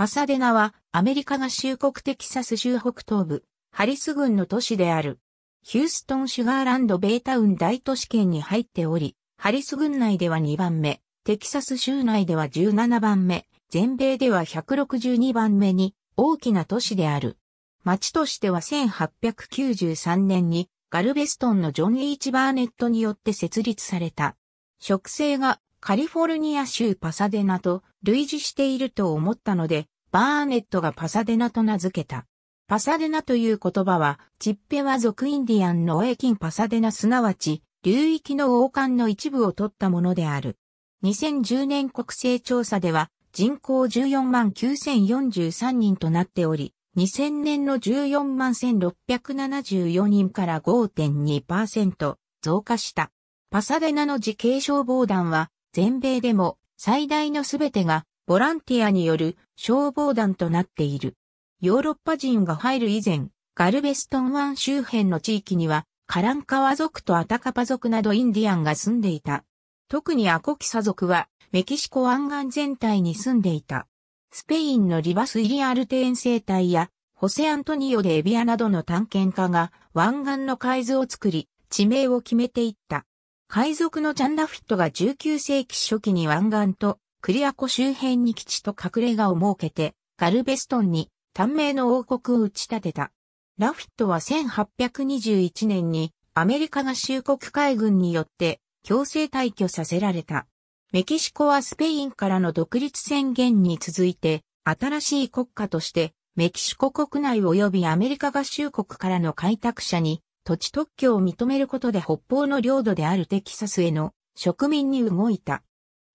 パサデナはアメリカ合衆国テキサス州北東部、ハリス郡の都市である。ヒューストン・シュガーランド・ベイタウン大都市圏に入っており、ハリス郡内では2番目、テキサス州内では17番目、全米では162番目に大きな都市である。町としては1893年にガルベストンのジョン・リーチ・バーネットによって設立された。植生がカリフォルニア州パサデナと類似していると思ったので、バーネットがパサデナと名付けた。パサデナという言葉は、チッペは族インディアンのエキンパサデナすなわち、流域の王冠の一部を取ったものである。2010年国勢調査では、人口14万9043人となっており、2000年の14万1674人から5.2%増加した。パサデナの自警消防団は、全米でも最大のすべてがボランティアによる消防団となっている。ヨーロッパ人が入る以前、ガルベストン湾周辺の地域には、カランカワ族とアタカパ族などインディアンが住んでいた。特にアコキサ族はメキシコ湾岸全体に住んでいた。スペインのリバスイリアルテーン生態やホセアントニオでエビアなどの探検家が湾岸の海図を作り地名を決めていった。海賊のジャンラフィットが19世紀初期に湾岸とクリア湖周辺に基地と隠れ家を設けて、ガルベストンに短命の王国を打ち立てた。ラフィットは1821年にアメリカ合衆国海軍によって強制退去させられた。メキシコはスペインからの独立宣言に続いて新しい国家としてメキシコ国内及びアメリカ合衆国からの開拓者に土地特許を認めることで北方の領土であるテキサスへの植民に動いた。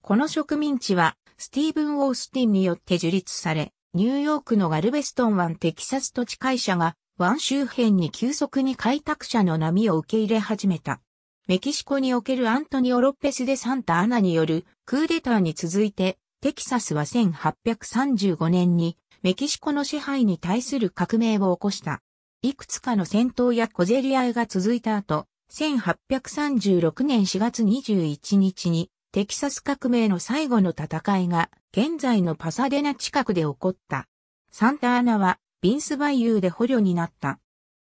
この植民地はスティーブン・オースティンによって樹立され、ニューヨークのガルベストン湾テキサス土地会社が湾周辺に急速に開拓者の波を受け入れ始めた。メキシコにおけるアントニオ・ロッペス・デ・サンタ・アナによるクーデターに続いて、テキサスは1835年にメキシコの支配に対する革命を起こした。いくつかの戦闘や小競り合いが続いた後、1836年4月21日にテキサス革命の最後の戦いが現在のパサデナ近くで起こった。サンタアナはビンスバイユーで捕虜になった。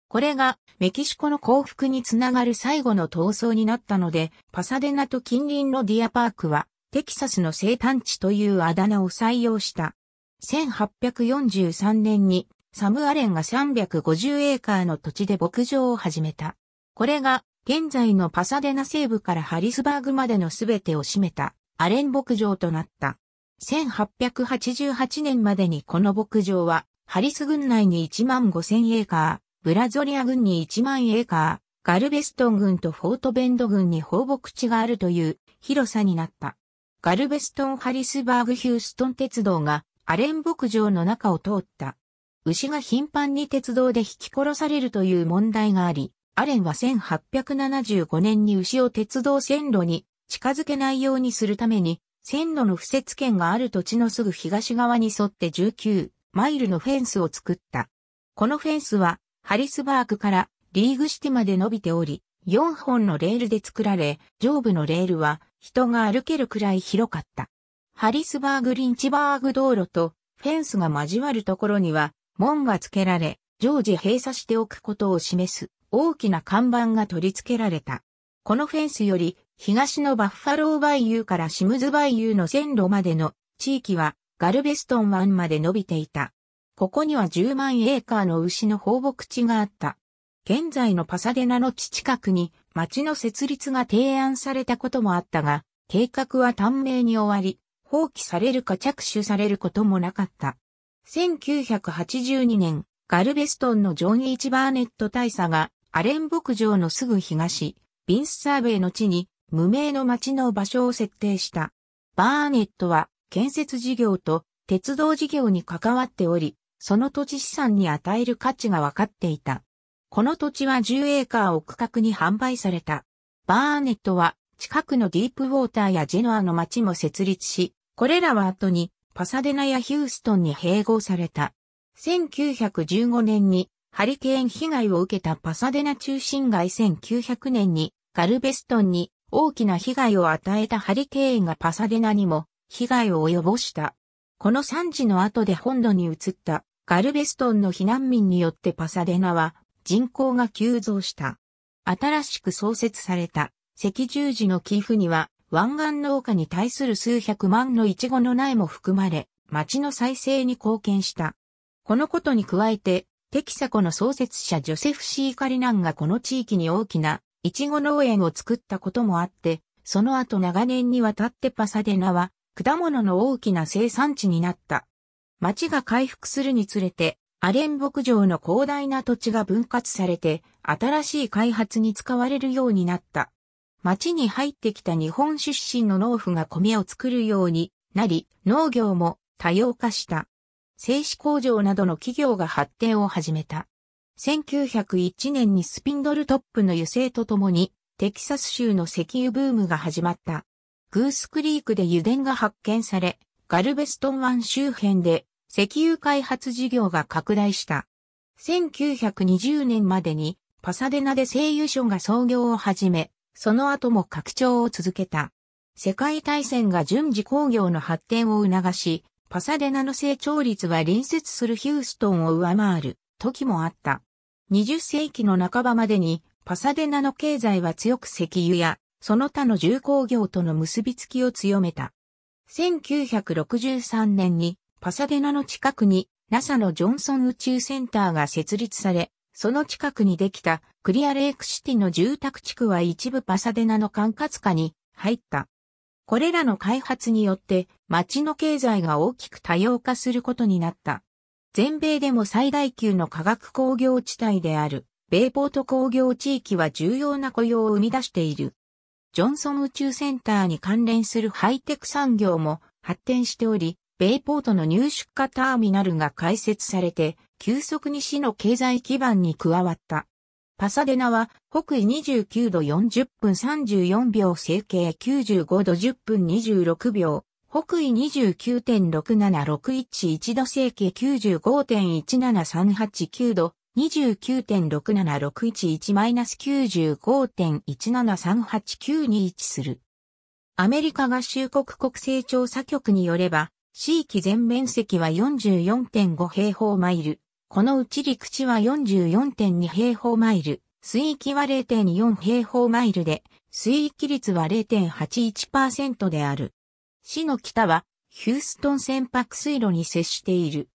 これがメキシコの降伏につながる最後の闘争になったので、パサデナと近隣のディアパークはテキサスの生誕地というあだ名を採用した。1843年にサム・アレンが350エーカーの土地で牧場を始めた。これが、現在のパサデナ西部からハリスバーグまでのすべてを占めた、アレン牧場となった。1888年までにこの牧場は、ハリス郡内に1万5000エーカー、ブラゾリア郡に1万エーカー、ガルベストン郡とフォートベンド郡に放牧地があるという広さになった。ガルベストン・ハリスバーグ・ヒューストン鉄道がアレン牧場の中を通った。牛が頻繁に鉄道で引き殺されるという問題があり、アレンは1875年に牛を鉄道線路に近づけないようにするために、線路の付設圏がある土地のすぐ東側に沿って19マイルのフェンスを作った。このフェンスは、ハリスバークからリーグシティまで伸びており、4本のレールで作られ、上部のレールは人が歩けるくらい広かった。ハリスバーグ・リンチバーグ道路とフェンスが交わるところには門が付けられ、常時閉鎖しておくことを示す大きな看板が取り付けられた。このフェンスより東のバッファローバイユーからシムズバイユーの線路までの地域はガルベストン湾まで伸びていた。ここには10万エーカーの牛の放牧地があった。現在のパサデナの地近くに町の設立が提案されたこともあったが、計画は短命に終わり、放棄されるか着手されることもなかった。1982年、ガルベストンのジョン・イチ・バーネット大佐が、アレン牧場のすぐ東、ビンスサーベイの地に、無名の町の場所を設定した。バーネットは、建設事業と鉄道事業に関わっており、その土地資産に与える価値が分かっていた。この土地は10エーカーを区画に販売された。バーネットは、近くのディープウォーターやジェノアの町も設立し、これらは後にパサデナやヒューストンに併合された。1915年にハリケーン被害を受けたパサデナ中心街1900年にガルベストンに大きな被害を与えたハリケーンがパサデナにも被害を及ぼした。この惨事の後で本土に移ったガルベストンの避難民によってパサデナは人口が急増した。新しく創設された赤十字の寄付には湾岸農家に対する数百万のイチゴの苗も含まれ、町の再生に貢献した。このことに加えて、テキサコの創設者ジョセフ・シー・カリナンがこの地域に大きなイチゴ農園を作ったこともあって、その後長年にわたってパサデナは果物の大きな生産地になった。町が回復するにつれて、アレン牧場の広大な土地が分割されて、新しい開発に使われるようになった。町に入ってきた日本出身の農夫が米を作るようになり、農業も多様化した。製紙工場などの企業が発展を始めた。1901年にスピンドルトップの油性とともに、テキサス州の石油ブームが始まった。グースクリークで油田が発見され、ガルベストン湾周辺で石油開発事業が拡大した。1920年までにパサデナで製油所が創業を始め、その後も拡張を続けた。世界大戦が順次工業の発展を促し、パサデナの成長率は隣接するヒューストンを上回る時もあった。20世紀の半ばまでにパサデナの経済は強く石油やその他の重工業との結びつきを強めた。1963年にパサデナの近くに NASA のジョンソン宇宙センターが設立され、その近くにできたクリアレイクシティの住宅地区は一部パサデナの管轄下に入った。これらの開発によって町の経済が大きく多様化することになった。全米でも最大級の化学工業地帯である、米ポート工業地域は重要な雇用を生み出している。ジョンソン宇宙センターに関連するハイテク産業も発展しており、米ポートの入出荷ターミナルが開設されて、急速に市の経済基盤に加わった。パサデナは北緯29度40分34秒整形95度10分26秒、北緯29.67611度整形95.17389度、29.67611-95.17389に位置する。アメリカ合衆国国勢調査局によれば、地域全面積は44.5平方マイル。このうち陸地は44.2平方マイル、水域は0.4平方マイルで、水域率は0.81%である。市の北は、ヒューストン船舶水路に接している。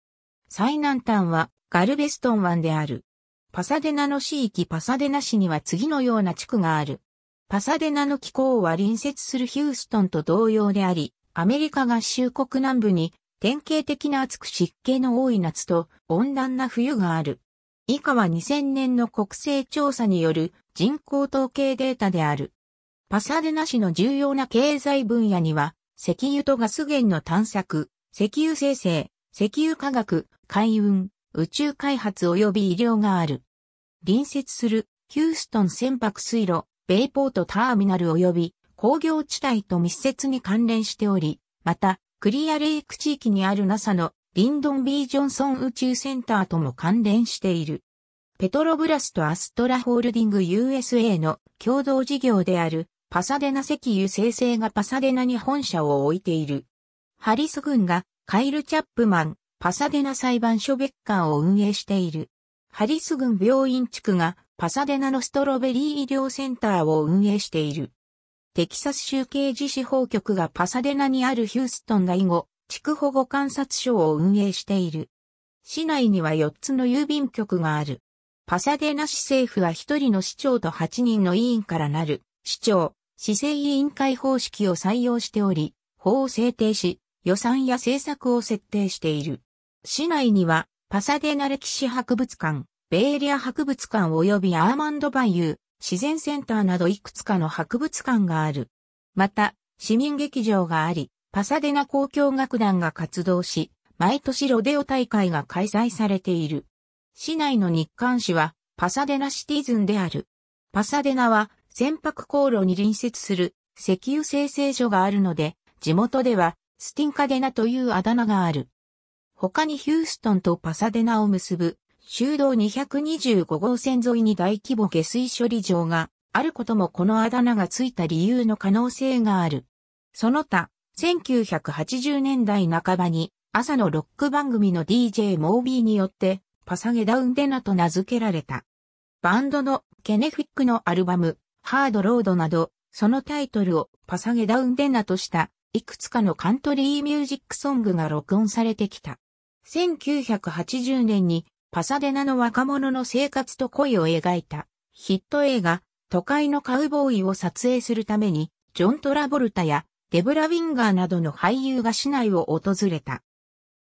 最南端は、ガルベストン湾である。パサデナの市域パサデナ市には次のような地区がある。パサデナの気候は隣接するヒューストンと同様であり、アメリカ合衆国南部に典型的な暑く湿気の多い夏と温暖な冬がある。以下は2000年の国勢調査による人口統計データである。パサデナ市の重要な経済分野には、石油とガス源の探索、石油生成、石油科学、海運、宇宙開発及び医療がある。隣接するヒューストン船舶水路、ベイポートターミナル及び工業地帯と密接に関連しており、また、クリアレイク地域にある NASA のリンドン・ B・ ジョンソン宇宙センターとも関連している。ペトロブラスとアストラホールディング USA の共同事業であるパサデナ石油生成がパサデナに本社を置いている。ハリス軍がカイル・チャップマン、パサデナ裁判所別館を運営している。ハリス軍病院地区がパサデナのストロベリー医療センターを運営している。テキサス州刑事司法局がパサデナにあるヒューストン第5地区保護観察所を運営している。市内には4つの郵便局がある。パサデナ市政府は1人の市長と8人の委員からなる市長、市政委員会方式を採用しており、法を制定し、予算や政策を設定している。市内には、パサデナ歴史博物館、ベーリア博物館及びアーマンドバイユー、自然センターなどいくつかの博物館がある。また、市民劇場があり、パサデナ交響楽団が活動し、毎年ロデオ大会が開催されている。市内の日刊市は、パサデナシティズンである。パサデナは、船舶航路に隣接する石油生成所があるので、地元では、スティンカデナというあだ名がある。他にヒューストンとパサデナを結ぶ州道225号線沿いに大規模下水処理場があることもこのあだ名がついた理由の可能性がある。その他、1980年代半ばに朝のロック番組の DJ モービーによってパサゲダウンデナと名付けられた。バンドのケネフィックのアルバムハードロードなどそのタイトルをパサゲダウンデナとしたいくつかのカントリーミュージックソングが録音されてきた。1980年にパサデナの若者の生活と恋を描いたヒット映画、都会のカウボーイを撮影するために、ジョン・トラボルタやデブラ・ウィンガーなどの俳優が市内を訪れた。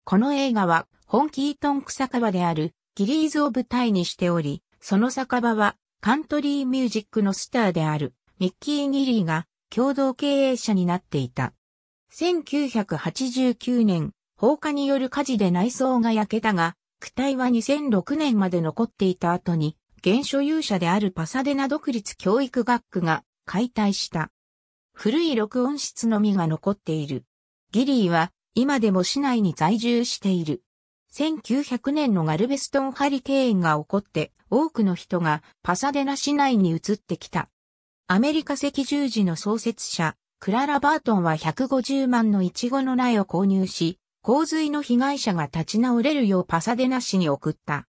この映画は、本キートンク酒場であるギリーズを舞台にしており、その酒場はカントリーミュージックのスターであるミッキー・ギリーが共同経営者になっていた。1989年、放火による火事で内装が焼けたが、体は2006年まで残っていた後に、現所有者であるパサデナ独立教育学区が解体した。古い録音室のみが残っている。ギリーは今でも市内に在住している。1900年のガルベストンハリケーンが起こって多くの人がパサデナ市内に移ってきた。アメリカ赤十字の創設者、クララ・バートンは150万のイチゴの苗を購入し、洪水の被害者が立ち直れるようパサデナ市に送った。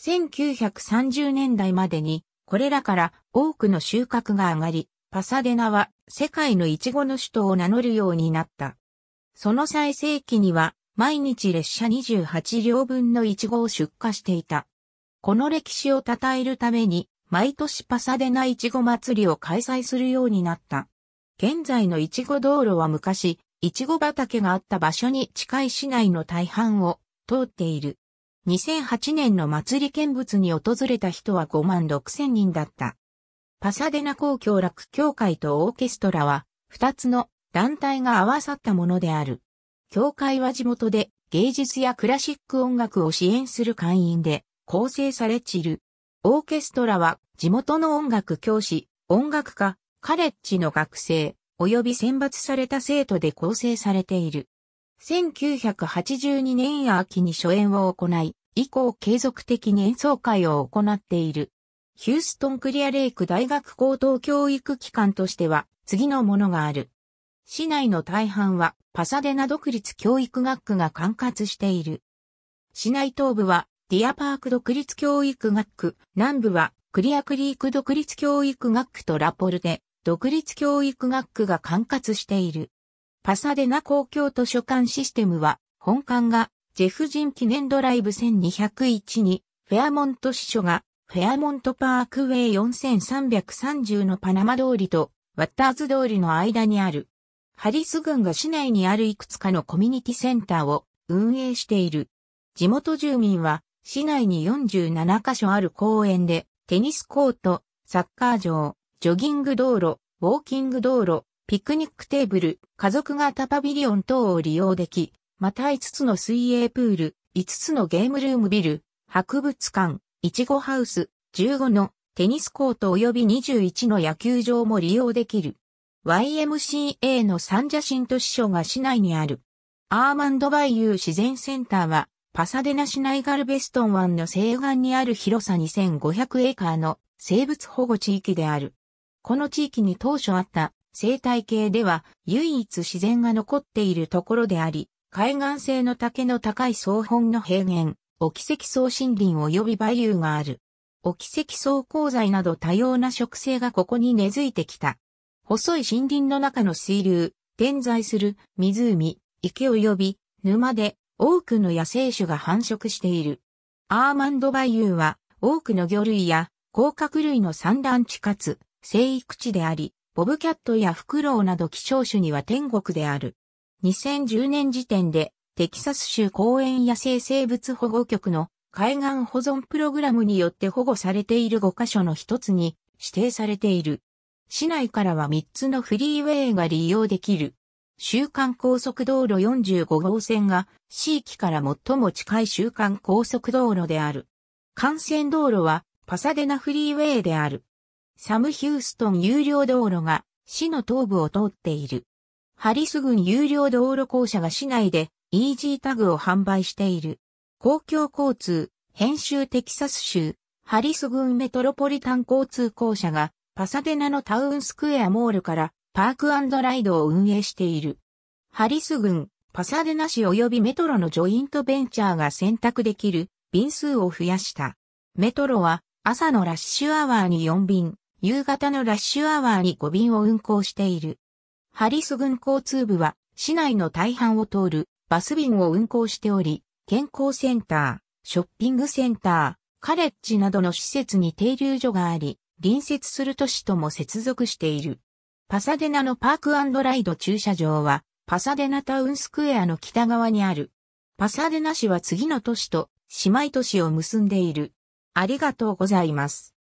1930年代までに、これらから多くの収穫が上がり、パサデナは世界のイチゴの首都を名乗るようになった。その最盛期には、毎日列車28両分のイチゴを出荷していた。この歴史を称えるために、毎年パサデナイチゴ祭りを開催するようになった。現在のイチゴ道路は昔、いちご畑があった場所に近い市内の大半を通っている。2008年の祭り見物に訪れた人は5万6千人だった。パサデナ公共楽協会とオーケストラは、2つの団体が合わさったものである。協会は地元で芸術やクラシック音楽を支援する会員で構成され散る。オーケストラは地元の音楽教師、音楽家、カレッジの学生、及び選抜された生徒で構成されている。1982年秋に初演を行い、以降継続的に演奏会を行っている。ヒューストンクリアレイク大学高等教育機関としては次のものがある。市内の大半はパサデナ独立教育学区が管轄している。市内東部はディアパーク独立教育学区、南部はクリアクリーク独立教育学区とラポルで。独立教育学区が管轄している。パサデナ公共図書館システムは、本館がジェフ人記念ドライブ1201に、フェアモント支所がフェアモントパークウェイ4330のパナマ通りとワッターズ通りの間にある。ハリス郡が市内にあるいくつかのコミュニティセンターを運営している。地元住民は市内に47カ所ある公園でテニスコート、サッカー場、ジョギング道路、ウォーキング道路、ピクニックテーブル、家族型パビリオン等を利用でき、また5つの水泳プール、5つのゲームルームビル、博物館、いちごハウス、15のテニスコート及び21の野球場も利用できる。YMCA の三者新都市所が市内にある。アーマンドバイユー自然センターは、パサデナ市内ガルベストン湾の西岸にある広さ2500エーカーの生物保護地域である。この地域に当初あった生態系では唯一自然が残っているところであり、海岸性の竹の高い草本の平原、沖石草森林及び梅雨がある。沖石草鉱材など多様な植生がここに根付いてきた。細い森林の中の水流、点在する湖、池及び沼で多くの野生種が繁殖している。アーマンドバイユは多くの魚類や甲殻類の産卵地かつ生育地であり、ボブキャットやフクロウなど希少種には天国である。2010年時点で、テキサス州公園野生生物保護局の海岸保存プログラムによって保護されている5カ所の一つに指定されている。市内からは3つのフリーウェイが利用できる。週間高速道路45号線が地域から最も近い週間高速道路である。幹線道路はパサデナフリーウェイである。サム・ヒューストン有料道路が市の東部を通っている。ハリス郡有料道路公社が市内でイージータグを販売している。公共交通、編集テキサス州、ハリス郡メトロポリタン交通公社がパサデナのタウンスクエアモールからパークライドを運営している。ハリス郡、パサデナ市及びメトロのジョイントベンチャーが選択できる便数を増やした。メトロは朝のラッシュアワーに4便、夕方のラッシュアワーに5便を運行している。ハリス軍交通部は、市内の大半を通るバス便を運行しており、健康センター、ショッピングセンター、カレッジなどの施設に停留所があり、隣接する都市とも接続している。パサデナのパークライド駐車場は、パサデナタウンスクエアの北側にある。パサデナ市は次の都市と姉妹都市を結んでいる。ありがとうございます。